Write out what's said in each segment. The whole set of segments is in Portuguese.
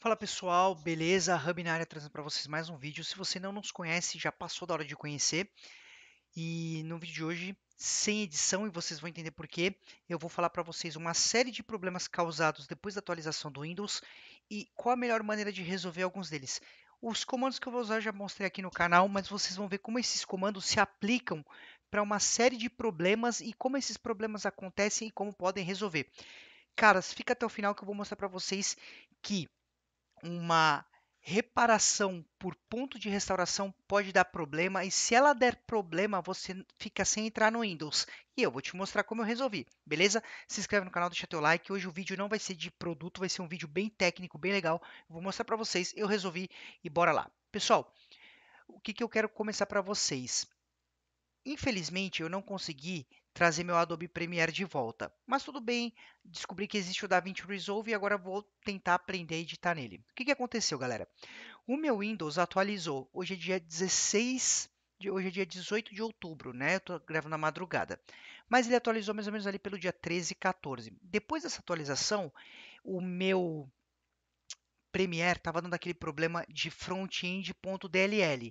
Fala pessoal, beleza? Hub na área trazendo para vocês mais um vídeo. Se você não nos conhece, já passou da hora de conhecer. E no vídeo de hoje, sem edição, e vocês vão entender porquê, eu vou falar para vocês uma série de problemas causados depois da atualização do Windows e qual a melhor maneira de resolver alguns deles. Os comandos que eu vou usar já mostrei aqui no canal, mas vocês vão ver como esses comandos se aplicam para uma série de problemas e como esses problemas acontecem e como podem resolver. Caras, fica até o final que eu vou mostrar para vocês que uma reparação por ponto de restauração pode dar problema e se ela der problema você fica sem entrar no Windows e eu vou te mostrar como eu resolvi, beleza? Se inscreve no canal, deixa teu like, hoje o vídeo não vai ser de produto, vai ser um vídeo bem técnico, bem legal, eu vou mostrar para vocês, eu resolvi e bora lá. Pessoal, o que, que eu quero começar para vocês? Infelizmente eu não consegui trazer meu Adobe Premiere de volta. Mas tudo bem, descobri que existe o DaVinci Resolve e agora vou tentar aprender a editar nele. O que, que aconteceu, galera? O meu Windows atualizou. Hoje é dia 16 de, hoje é dia 18 de outubro, né? Eu tô gravando na madrugada. Mas ele atualizou mais ou menos ali pelo dia 13, e 14. Depois dessa atualização, o meu Premiere estava dando aquele problema de frontend.dll.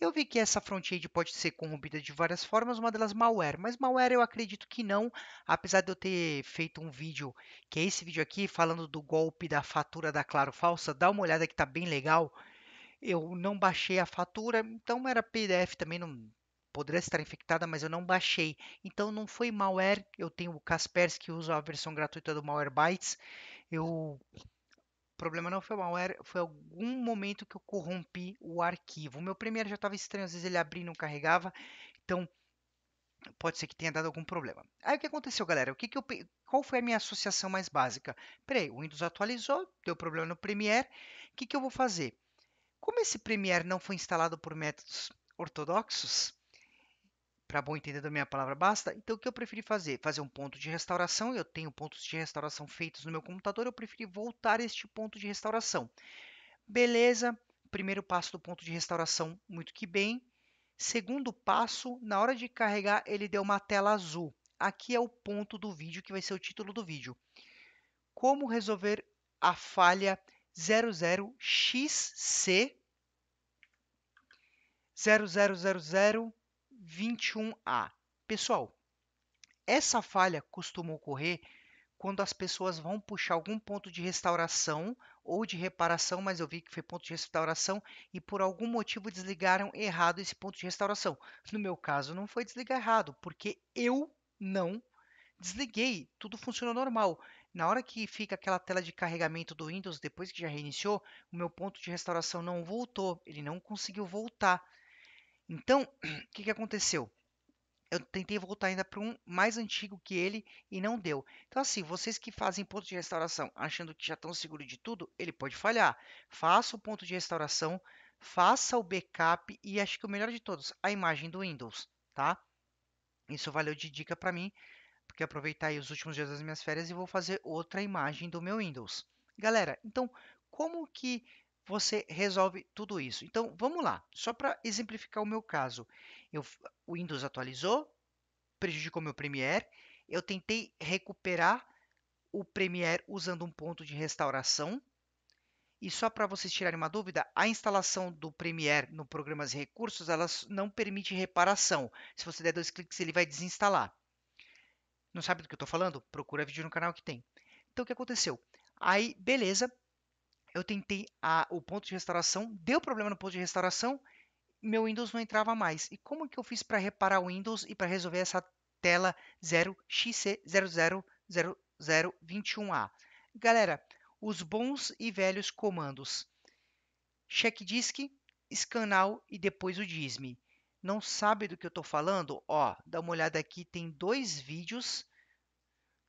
Eu vi que essa front-end pode ser corrompida de várias formas, uma delas malware, mas malware eu acredito que não, apesar de eu ter feito um vídeo, que é esse vídeo aqui, falando do golpe da fatura da Claro Falsa, dá uma olhada que tá bem legal. Eu não baixei a fatura, então era PDF também, não poderia estar infectada, mas eu não baixei. Então não foi malware, eu tenho o Kaspersky que usa a versão gratuita do Malwarebytes. Eu problema não foi mal, malware, foi algum momento que eu corrompi o arquivo. O meu Premiere já estava estranho, às vezes ele abria e não carregava, então pode ser que tenha dado algum problema. Aí o que aconteceu, galera? O que, que eu, qual foi a minha associação mais básica? Peraí, o Windows atualizou, deu problema no Premiere, o que, que eu vou fazer? Como esse Premiere não foi instalado por métodos ortodoxos, para bom entender da minha palavra basta. Então, o que eu preferi fazer? Fazer um ponto de restauração. Eu tenho pontos de restauração feitos no meu computador. Eu preferi voltar este ponto de restauração. Beleza, primeiro passo do ponto de restauração, muito que bem. Segundo passo, na hora de carregar, ele deu uma tela azul. Aqui é o ponto do vídeo, que vai ser o título do vídeo. Como resolver a falha 00xc 0000 21A. Pessoal, essa falha costuma ocorrer quando as pessoas vão puxar algum ponto de restauração ou de reparação, mas eu vi que foi ponto de restauração e por algum motivo desligaram errado esse ponto de restauração. No meu caso, não foi desligar errado, porque eu não desliguei, tudo funcionou normal. Na hora que fica aquela tela de carregamento do Windows, depois que já reiniciou, o meu ponto de restauração não voltou, ele não conseguiu voltar. Então, o que, que aconteceu? Eu tentei voltar ainda para um mais antigo que ele e não deu. Então, assim, vocês que fazem ponto de restauração achando que já estão seguros de tudo, ele pode falhar. Faça o ponto de restauração, faça o backup e acho que o melhor de todos, a imagem do Windows, tá? Isso valeu de dica para mim, porque aproveitar os últimos dias das minhas férias e vou fazer outra imagem do meu Windows. Galera, então, como que você resolve tudo isso. Então, vamos lá. Só para exemplificar o meu caso. Eu, o Windows atualizou, prejudicou meu Premiere. Eu tentei recuperar o Premiere usando um ponto de restauração. E só para vocês tirarem uma dúvida, a instalação do Premiere no Programas e Recursos, ela não permite reparação. Se você der dois cliques, ele vai desinstalar. Não sabe do que eu estou falando? Procura vídeo no canal que tem. Então, o que aconteceu? Aí, beleza, eu tentei a, o ponto de restauração, deu problema no ponto de restauração, meu Windows não entrava mais. E como que eu fiz para reparar o Windows e para resolver essa tela 0xc000021A? Galera, os bons e velhos comandos. Check disk, scanal e depois o disme. Não sabe do que eu estou falando? Ó, dá uma olhada aqui, tem dois vídeos,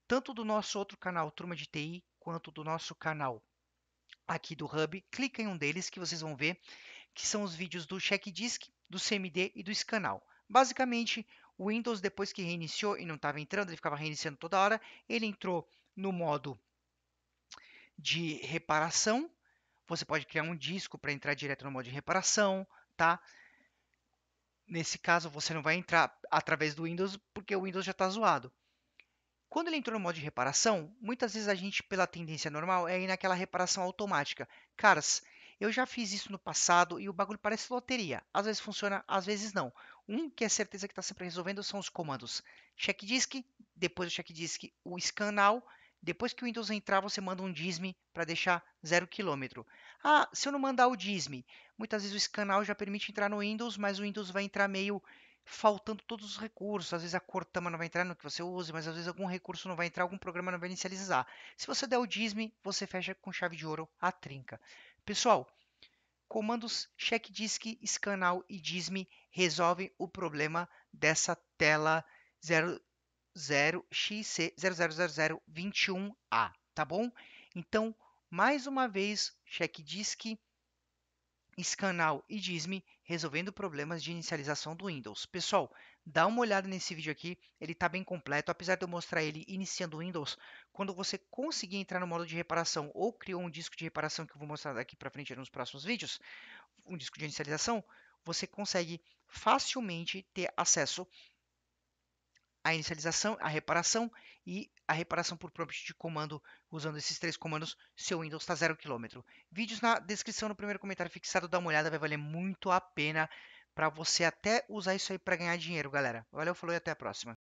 tanto do nosso outro canal, Turma de TI, quanto do nosso canal aqui do Hub, clica em um deles que vocês vão ver que são os vídeos do Check Disk, do CMD e do Scanal. Basicamente, o Windows, depois que reiniciou e não estava entrando, ele ficava reiniciando toda hora, ele entrou no modo de reparação. Você pode criar um disco para entrar direto no modo de reparação, tá? Nesse caso, você não vai entrar através do Windows, porque o Windows já está zoado. Quando ele entrou no modo de reparação, muitas vezes a gente, pela tendência normal, é ir naquela reparação automática. Caras, eu já fiz isso no passado e o bagulho parece loteria. Às vezes funciona, às vezes não. Um que é certeza que está sempre resolvendo são os comandos check disk, depois do check disk, o scanal Depois que o Windows entrar, você manda um DISM para deixar zero quilômetro. Ah, se eu não mandar o DISM, muitas vezes o scanal já permite entrar no Windows, mas o Windows vai entrar meio faltando todos os recursos. Às vezes a Cortama não vai entrar no que você use, mas às vezes algum recurso não vai entrar, algum programa não vai inicializar. Se você der o Disney, você fecha com chave de ouro a trinca. Pessoal, comandos checkdisk, scanal e Disney resolvem o problema dessa tela 00xc000021A, tá bom? Então, mais uma vez, checkdisk, Scanal e Disme resolvendo problemas de inicialização do Windows. Pessoal, dá uma olhada nesse vídeo aqui, ele está bem completo, apesar de eu mostrar ele iniciando o Windows, quando você conseguir entrar no modo de reparação ou criou um disco de reparação que eu vou mostrar daqui para frente nos próximos vídeos, um disco de inicialização, você consegue facilmente ter acesso a inicialização, a reparação e a reparação por prompt de comando usando esses três comandos, seu Windows está zero quilômetro. Vídeos na descrição no primeiro comentário fixado, dá uma olhada, vai valer muito a pena para você até usar isso aí para ganhar dinheiro, galera. Valeu, falou e até a próxima.